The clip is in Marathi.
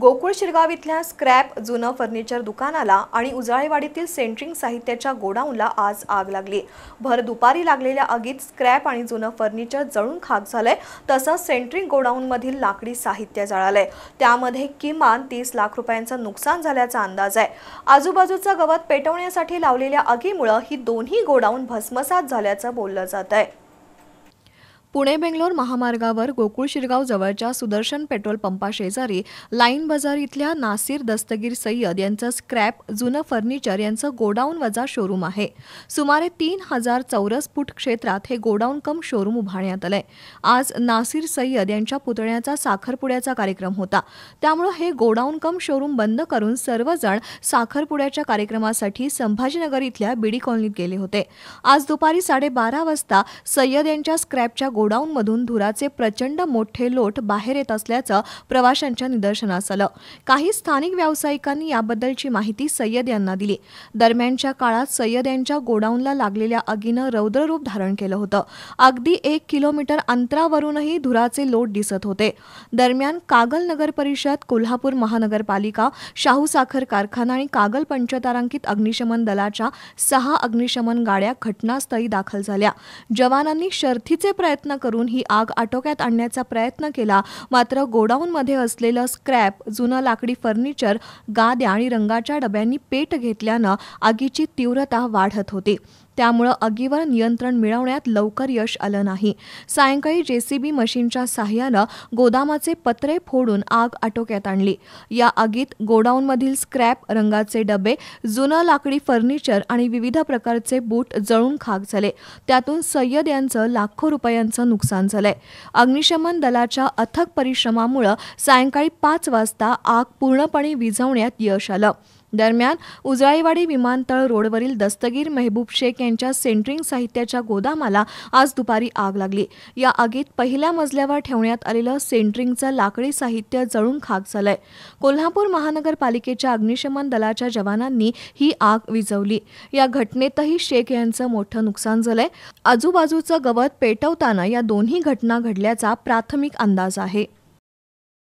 गोकुळ शिरगाव इथल्या स्क्रॅप जुनं फर्निचर दुकानाला आणि उजाळेवाडीतील सेंट्रिंग साहित्याच्या गोडाऊनला आज आग लागली भर दुपारी लागलेल्या आगीत स्क्रॅप आणि जुनं फर्निचर जळून खाक झालंय तसंच सेंट्रिंग गोडाऊनमधील लाकडी साहित्य जळालंय त्यामध्ये किमान तीस लाख रुपयांचं नुकसान झाल्याचा अंदाज आहे आजूबाजूचं गवत पेटवण्यासाठी लावलेल्या आगीमुळं ही दोन्ही गोडाऊन भस्मसात झाल्याचं बोललं जात आहे पुणे बेंगलोर महामार्गावर गोकुळ शिरगाव जवळच्या सुदर्शन पेट्रोल पंपा शेजारी लाईन बाजार इथल्या नासिर दस्तगीर सय्यद यांचं स्क्रॅप जुनं फर्निचर यांचं गोडाऊन वजा शोरूम आहे सुमारे तीन हजार चौरस फूट क्षेत्रात हे गोडाऊन कम शोरूम उभारण्यात आलंय आज नासिर सय्यद यांच्या पुतळ्याचा साखरपुड्याचा कार्यक्रम होता त्यामुळे हे गोडाऊन कम शोरूम बंद करून सर्वजण साखरपुड्याच्या कार्यक्रमासाठी संभाजीनगर इथल्या बीडी कॉलनीत गेले होते आज दुपारी साडेबारा वाजता सय्यद यांच्या स्क्रॅपच्या गोडाऊनमधून धुराचे प्रचंड मोठे लोट बाहेर येत असल्याचं प्रवाशांच्या निदर्शनास आलं काही स्थानिक व्यावसायिकांनी याबद्दलची माहिती सय्यद यांना दिली दरम्यानच्या काळात सय्यद यांच्या गोडाऊनला लागलेल्या आगीनं रूप धारण केलं होतं अगदी एक किलोमीटर अंतरावरूनही धुराचे लोट दिसत होते दरम्यान कागल नगर परिषद कोल्हापूर महानगरपालिका शाहू साखर कारखाना आणि कागल पंचतारांकित अग्निशमन दलाच्या सहा अग्निशमन गाड्या घटनास्थळी दाखल झाल्या जवानांनी शर्थीचे प्रयत्न प्रयत्न करून ही आग आटोक्यात आणण्याचा प्रयत्न केला मात्र गोडाऊन मध्ये असलेलं स्क्रॅप जुनं लाकडी फर्निचर गाद्या आणि रंगाच्या डब्यांनी पेट घेतल्यानं आगीची तीव्रता वाढत होती त्यामुळं आगीवर नियंत्रण मिळवण्यात लवकर यश आलं नाही सायंकाळी जेसीबी मशीनच्या सहाय्यानं गोदामाचे पत्रे फोडून आग आटोक्यात आणली या आगीत गोडाऊनमधील स्क्रॅप रंगाचे डबे जुनं लाकडी फर्निचर आणि विविध प्रकारचे बूट जळून खाक झाले त्यातून सय्यद यांचं लाखो रुपयांचं नुकसान झालंय अग्निशमन दलाच्या अथक परिश्रमामुळं सायंकाळी पाच वाजता आग पूर्णपणे विझवण्यात यश आलं दरम्यान उजळाईवाडी विमानतळ रोडवरील दस्तगीर मेहबूब शेख यांच्या सेंट्रिंग साहित्याच्या गोदामाला आज दुपारी आग लागली या आगीत पहिल्या मजल्यावर ठेवण्यात आलेलं सेंट्रिंगचं लाकडी साहित्य जळून खाक झालंय कोल्हापूर महानगरपालिकेच्या अग्निशमन दलाच्या जवानांनी ही आग विझवली या घटनेतही शेख यांचं मोठं नुकसान झालंय आजूबाजूचं गवत पेटवताना या दोन्ही घटना घडल्याचा प्राथमिक अंदाज आहे